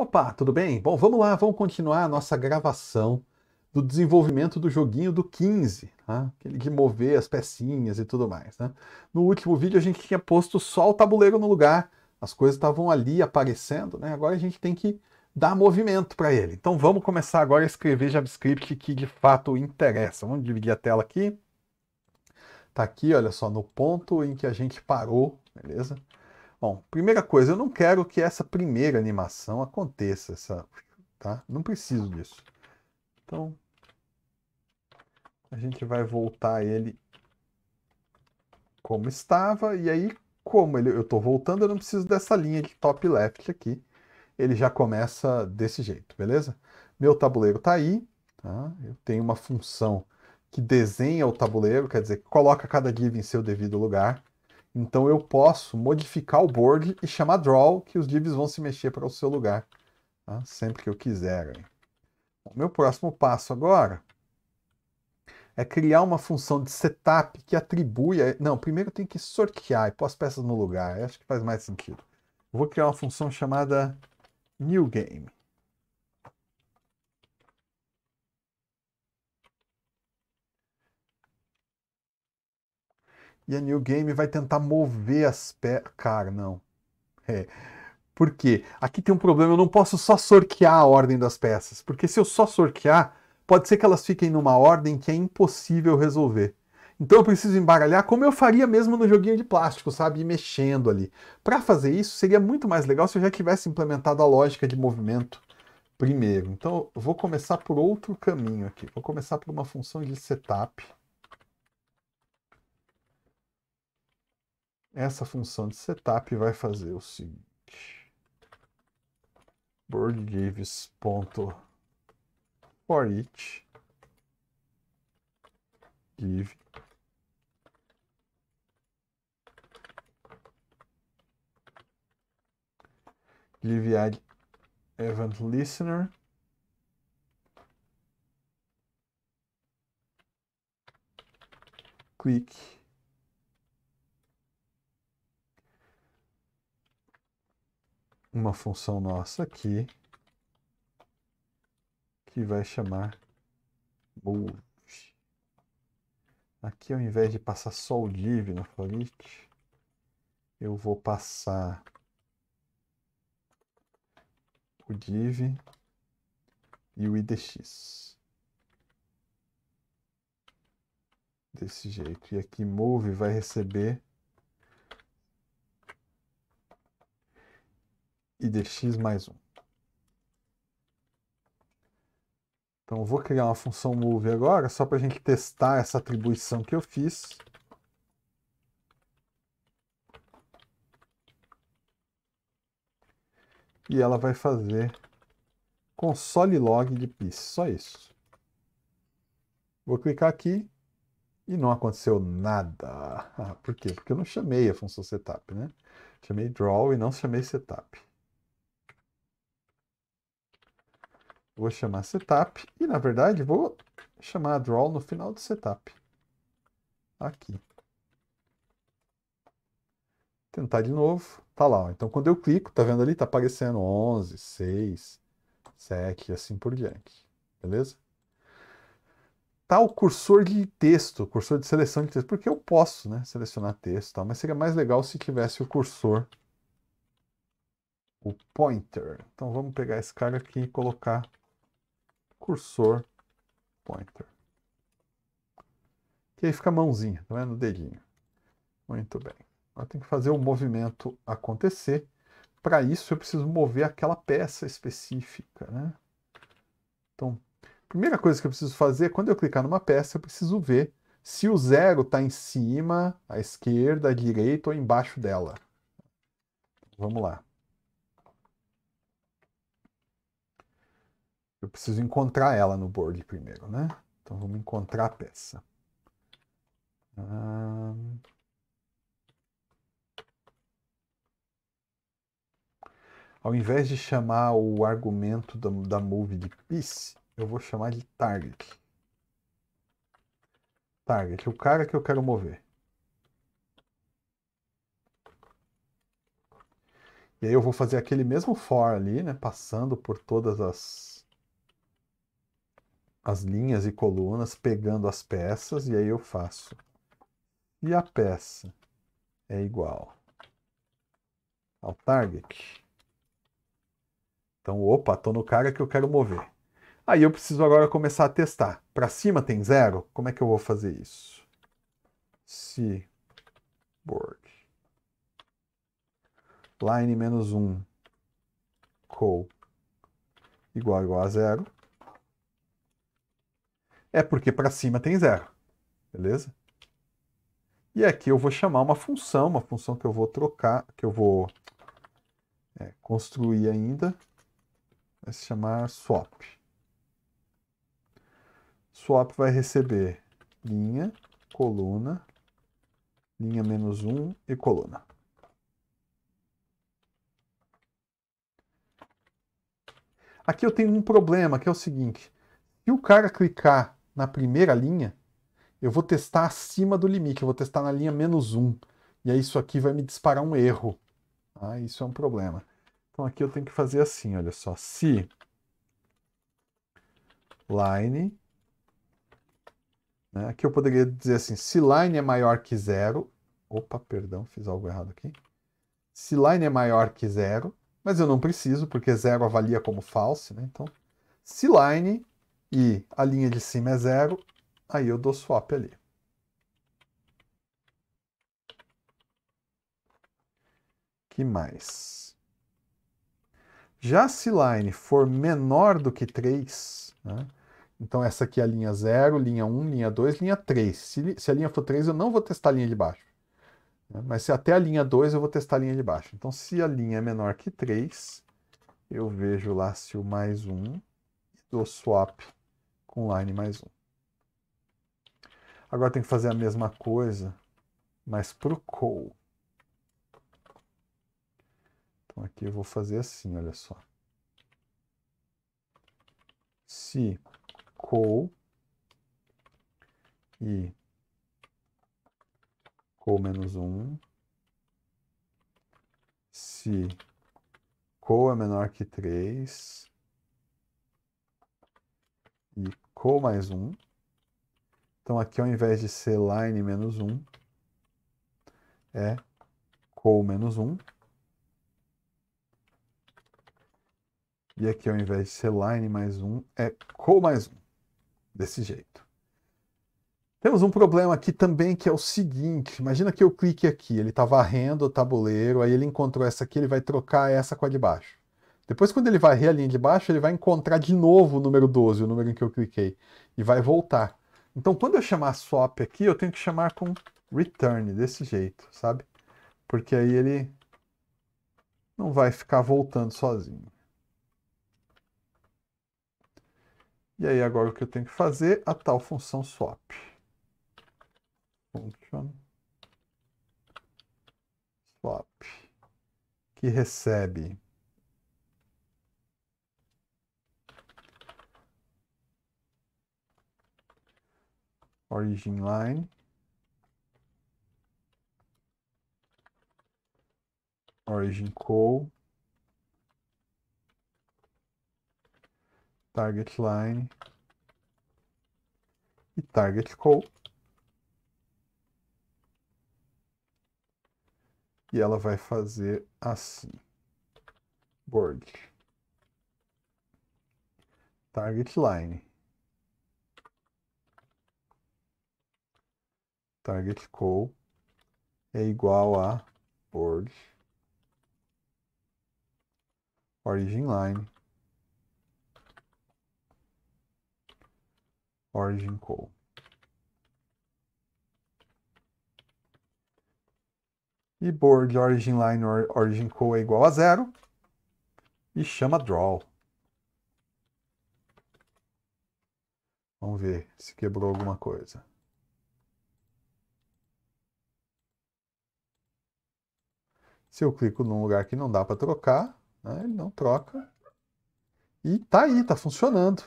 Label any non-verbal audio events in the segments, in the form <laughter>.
Opa, tudo bem? Bom, vamos lá, vamos continuar a nossa gravação do desenvolvimento do joguinho do 15, tá? aquele de mover as pecinhas e tudo mais. Né? No último vídeo a gente tinha posto só o tabuleiro no lugar, as coisas estavam ali aparecendo, né? agora a gente tem que dar movimento para ele. Então vamos começar agora a escrever JavaScript que de fato interessa. Vamos dividir a tela aqui. Está aqui, olha só, no ponto em que a gente parou, beleza? Bom, primeira coisa, eu não quero que essa primeira animação aconteça, essa, tá? Não preciso disso. Então, a gente vai voltar ele como estava, e aí, como ele, eu estou voltando, eu não preciso dessa linha de top left aqui. Ele já começa desse jeito, beleza? Meu tabuleiro está aí, tá? eu tenho uma função que desenha o tabuleiro, quer dizer, coloca cada div em seu devido lugar. Então eu posso modificar o board e chamar draw, que os divs vão se mexer para o seu lugar, tá? sempre que eu quiser. O meu próximo passo agora é criar uma função de setup que atribui... A... Não, primeiro eu tenho que sortear e pôr as peças no lugar, acho que faz mais sentido. vou criar uma função chamada new game. E a New Game vai tentar mover as pernas. Cara, não. É. Por quê? Aqui tem um problema, eu não posso só sortear a ordem das peças, porque se eu só sortear, pode ser que elas fiquem numa ordem que é impossível resolver. Então eu preciso embaralhar como eu faria mesmo no joguinho de plástico, sabe? E mexendo ali. Para fazer isso, seria muito mais legal se eu já tivesse implementado a lógica de movimento primeiro. Então eu vou começar por outro caminho aqui. Vou começar por uma função de setup. essa função de setup vai fazer o seguinte. BoardGames.forEach give give add event listener click uma função nossa aqui que vai chamar move. Aqui, ao invés de passar só o div na florit, eu vou passar o div e o idx. Desse jeito. E aqui move vai receber e dx mais 1. Então, eu vou criar uma função move agora, só para a gente testar essa atribuição que eu fiz. E ela vai fazer console log de piece, só isso. Vou clicar aqui e não aconteceu nada. <laughs> Ah, por quê? Porque eu não chamei a função setup, né? Chamei draw e não chamei setup. Vou chamar setup e, na verdade, vou chamar a draw no final do setup. Aqui. Tentar de novo. Tá lá, ó. Então, quando eu clico, tá vendo ali? Tá aparecendo 11, 6, 7 e assim por diante. Beleza? Tá o cursor de texto, cursor de seleção de texto, porque eu posso, né, selecionar texto, tá? mas seria mais legal se tivesse o cursor o pointer. Então vamos pegar esse cara aqui e colocar cursor pointer. Que aí fica a mãozinha, tá vendo é? O dedinho. Muito bem. Agora tem que fazer o movimento acontecer. Para isso, eu preciso mover aquela peça específica. Né? Então, primeira coisa que eu preciso fazer, quando eu clicar numa peça, eu preciso ver se o zero está em cima, à esquerda, à direita ou embaixo dela. Vamos lá. Eu preciso encontrar ela no board primeiro, né? Então vamos encontrar a peça. Ah. Ao invés de chamar o argumento da, da move de piece, eu vou chamar de target. Target, o cara que eu quero mover. E aí eu vou fazer aquele mesmo for ali, né? Passando por todas as as linhas e colunas pegando as peças e aí eu faço. E a peça é igual ao target. Então, opa, estou no cara que eu quero mover. Aí eu preciso agora começar a testar. Para cima tem zero? Como é que eu vou fazer isso? board Line menos 1. Um, call. Igual, igual a zero é porque para cima tem zero, beleza? E aqui eu vou chamar uma função, uma função que eu vou trocar, que eu vou é, construir ainda, vai se chamar swap. Swap vai receber linha, coluna, linha menos 1 e coluna. Aqui eu tenho um problema, que é o seguinte. Se o cara clicar na primeira linha, eu vou testar acima do limite, eu vou testar na linha menos 1. E aí isso aqui vai me disparar um erro. Ah, isso é um problema. Então aqui eu tenho que fazer assim, olha só. Se line, né, aqui eu poderia dizer assim, se line é maior que zero, opa, perdão, fiz algo errado aqui. Se line é maior que zero, mas eu não preciso, porque zero avalia como false, né? Então, se line e a linha de cima é zero, aí eu dou swap ali. que mais? Já se line for menor do que 3, né? então essa aqui é a linha 0, linha 1, linha 2, linha 3. Se, se, a linha for 3, eu não vou testar a linha de baixo. Né? Mas se até a linha 2, eu vou testar a linha de baixo. Então se a linha é menor que 3, eu vejo lá se o mais 1 do swap online mais um. Agora tem que fazer a mesma coisa, mas para o call. Então aqui eu vou fazer assim, olha só. Se call e call menos um, se call é menor que três e col mais um. Então aqui ao invés de ser line menos um, é col menos um. E aqui ao invés de ser line mais um, é col mais um. Desse jeito. Temos um problema aqui também que é o seguinte: imagina que eu clique aqui, ele está varrendo o tabuleiro, aí ele encontrou essa aqui, ele vai trocar essa com a de baixo. Depois, quando ele varrer a linha de baixo, ele vai encontrar de novo o número 12, o número em que eu cliquei, e vai voltar. Então, quando eu chamar swap aqui, eu tenho que chamar com return, desse jeito, sabe? Porque aí ele não vai ficar voltando sozinho. E aí, agora o que eu tenho que fazer? A tal função swap. Function swap. Que recebe origin line, origin call, target line e target call. E ela vai fazer assim. Board. Target line. target call é igual a board origin line origin call. E board origin line or, origin call é igual a zero e chama draw. Vamos ver se quebrou alguma coisa. Se eu clico num lugar que não dá para trocar, né, ele não troca. E tá aí, tá funcionando.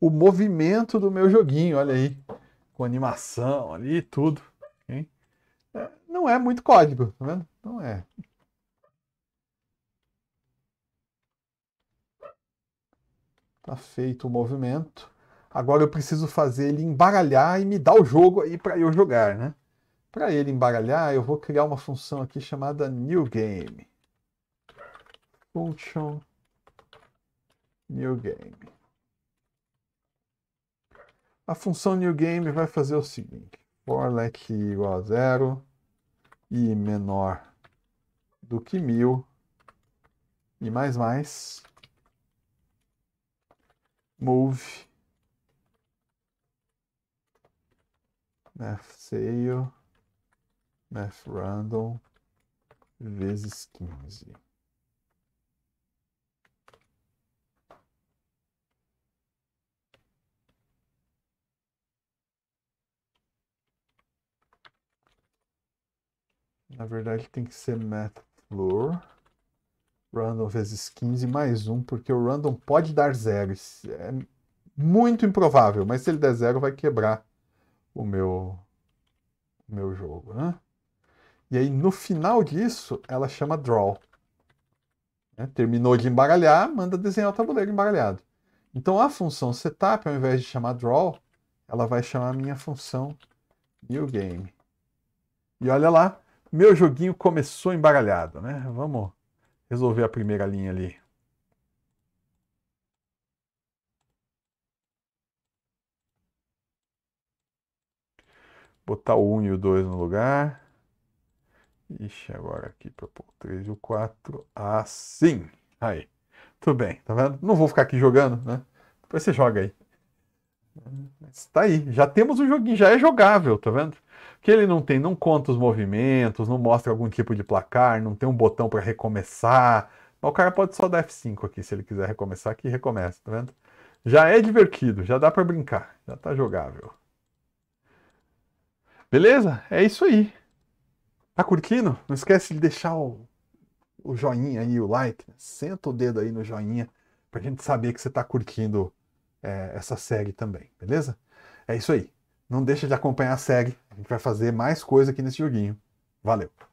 O movimento do meu joguinho, olha aí. Com animação ali e tudo. É, não é muito código, tá vendo? Não é. Tá feito o movimento. Agora eu preciso fazer ele embaralhar e me dar o jogo aí para eu jogar, né? Para ele embaralhar, eu vou criar uma função aqui chamada new game. Function new game. A função new game vai fazer o seguinte: for let igual a zero e menor do que mil e mais mais move né, seio math random vezes 15. Na verdade tem que ser math floor random vezes 15 mais 1, porque o random pode dar 0. é muito improvável, mas se ele der 0, vai quebrar o meu, o meu jogo, né? E aí, no final disso, ela chama draw. Né? terminou de embaralhar, manda desenhar o tabuleiro embaralhado. Então, a função setup, ao invés de chamar draw, ela vai chamar a minha função new game. E olha lá, meu joguinho começou embaralhado, né? Vamos resolver a primeira linha ali. Botar o 1 e o 2 no lugar. Ixi, agora aqui para pôr o 3 e o 4. Assim. Ah, aí. Tudo bem, tá vendo? Não vou ficar aqui jogando, né? Depois você joga aí. Está aí. Já temos o um joguinho, já é jogável, tá vendo? que ele não tem, não conta os movimentos, não mostra algum tipo de placar, não tem um botão para recomeçar. Mas o cara pode só dar F5 aqui, se ele quiser recomeçar aqui, recomeça, tá vendo? Já é divertido, já dá para brincar, já tá jogável. Beleza? É isso aí. Tá curtindo? Não esquece de deixar o, o joinha aí, o like. Né? Senta o dedo aí no joinha pra gente saber que você tá curtindo é, essa série também, beleza? É isso aí. Não deixa de acompanhar a série. A gente vai fazer mais coisa aqui nesse joguinho. Valeu!